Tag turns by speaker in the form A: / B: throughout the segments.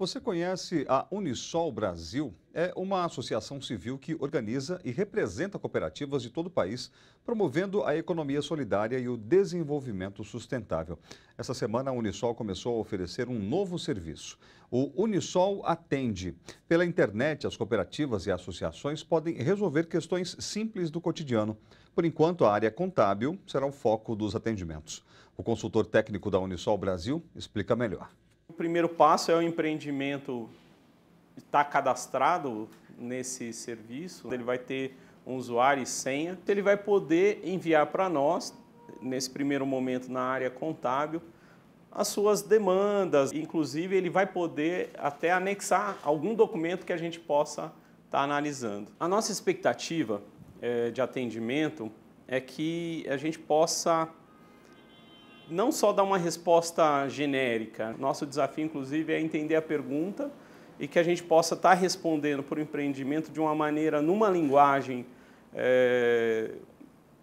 A: Você conhece a Unisol Brasil? É uma associação civil que organiza e representa cooperativas de todo o país, promovendo a economia solidária e o desenvolvimento sustentável. Essa semana, a Unisol começou a oferecer um novo serviço. O Unisol Atende. Pela internet, as cooperativas e associações podem resolver questões simples do cotidiano. Por enquanto, a área contábil será o foco dos atendimentos. O consultor técnico da Unisol Brasil explica melhor.
B: O primeiro passo é o empreendimento estar cadastrado nesse serviço. Ele vai ter um usuário e senha. Ele vai poder enviar para nós, nesse primeiro momento na área contábil, as suas demandas. Inclusive, ele vai poder até anexar algum documento que a gente possa estar analisando. A nossa expectativa eh, de atendimento é que a gente possa não só dar uma resposta genérica. Nosso desafio, inclusive, é entender a pergunta e que a gente possa estar tá respondendo por empreendimento de uma maneira, numa linguagem é,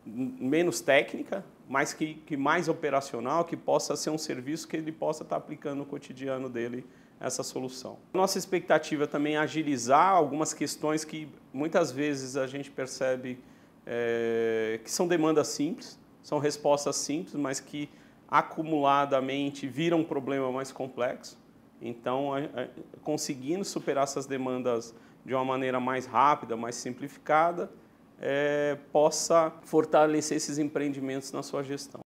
B: menos técnica, mas que, que mais operacional, que possa ser um serviço que ele possa estar tá aplicando no cotidiano dele essa solução. Nossa expectativa também é agilizar algumas questões que muitas vezes a gente percebe é, que são demandas simples, são respostas simples, mas que acumuladamente vira um problema mais complexo. Então, conseguindo superar essas demandas de uma maneira mais rápida, mais simplificada, é, possa fortalecer esses empreendimentos na sua gestão.